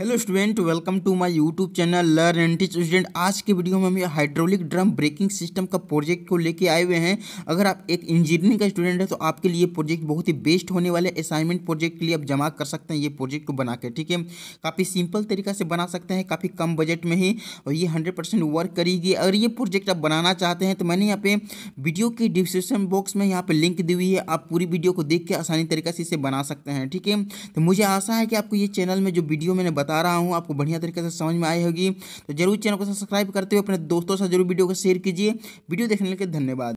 hello student welcome to my YouTube channel learn and teach student आज के video में हम ये हाइड्रोलिक ड्रम ब्रेकिंग सिस्टम का प्रोजेक्ट को लेके आए हुए हैं अगर आप एक इंजीनियरिंग का स्टूडेंट है तो आपके लिए प्रोजेक्ट बहुत ही बेस्ट होने वाले असाइनमेंट प्रोजेक्ट के लिए आप जमा कर सकते हैं ये प्रोजेक्ट को बना के ठीक है काफ़ी सिंपल तरीका से बना सकते हैं काफ़ी कम बजट में ही और ये हंड्रेड वर्क करेगी अगर ये प्रोजेक्ट आप बनाना चाहते हैं तो मैंने यहाँ पे वीडियो की डिस्क्रिप्शन बॉक्स में यहाँ पर लिंक दी हुई है आप पूरी वीडियो को देख के आसानी तरीके से इसे बना सकते हैं ठीक है तो मुझे आशा है कि आपको ये चैनल में जो वीडियो मैंने बता रहा हूँ आपको बढ़िया तरीके से समझ में आई होगी तो जरूर चैनल को सब्सक्राइब करते हुए अपने दोस्तों से जरूर वीडियो को शेयर कीजिए वीडियो देखने के लिए धन्यवाद